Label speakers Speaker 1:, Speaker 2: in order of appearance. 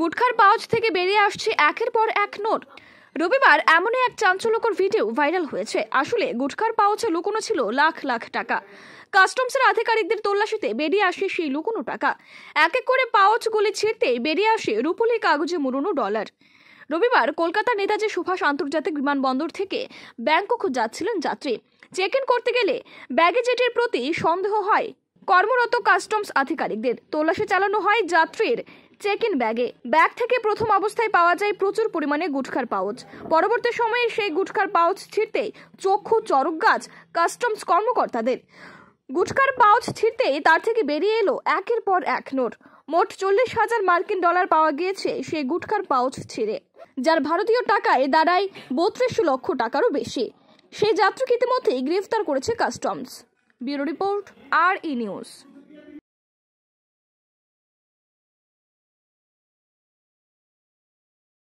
Speaker 1: গুটখার pouch থেকে বেরিয়ে আসছে একের পর এক নোট রবিবার এমনই এক চাঞ্চল্যকর ভিডিও ভাইরাল হয়েছে আসলে গুটখার পাউচে লুকোনো ছিল লাখ লাখ টাকা কাস্টমসের আধিকারিকদের তল্লাশিতে বেরিয়ে আসে সেই লুকোনো টাকা এক এক করে পাউচগুলি ছিঁড়তে বেরিয়ে আসে রুপুলি কাগজে মুরুনো ডলার রবিবার কলকাতা নেতাজি সুভাষ আন্তর্জাতিক বিমানবন্দর থেকে ব্যাংকক যাচ্ছিলেন যাত্রী চেক ইন করতে গেলে ব্যাগে যেটির প্রতি সন্দেহ হয় কর্মরত কাস্টমস আধিকারিকদের তল্লাশি চালানো হয় যাত্রীর চেক ইন ব্যাগে ব্যাগ থেকে প্রথম অবস্থায় পাওয়া যায় প্রচুর পরিমাণে গুটখার পাউচ পরবর্তী সময়ে সেই গুটখার পাউচ ছিঁড়তে চক্ষু চরক গাছ কাস্টমস কর্মকর্তাদের গুটখার পাউচ ছিঁড়তেই তার থেকে বেরিয়ে এলো একের পর এক নোট মোট চল্লিশ হাজার মার্কিন ডলার পাওয়া গিয়েছে সেই গুটখার পাউচ ছিঁড়ে যার ভারতীয় টাকায় দাঁড়ায় বত্রিশ লক্ষ টাকারও বেশি সেই যাত্রীকে ইতিমধ্যেই গ্রেফতার করেছে কাস্টমস ব্যুরো রিপোর্ট
Speaker 2: আর ই নিউজ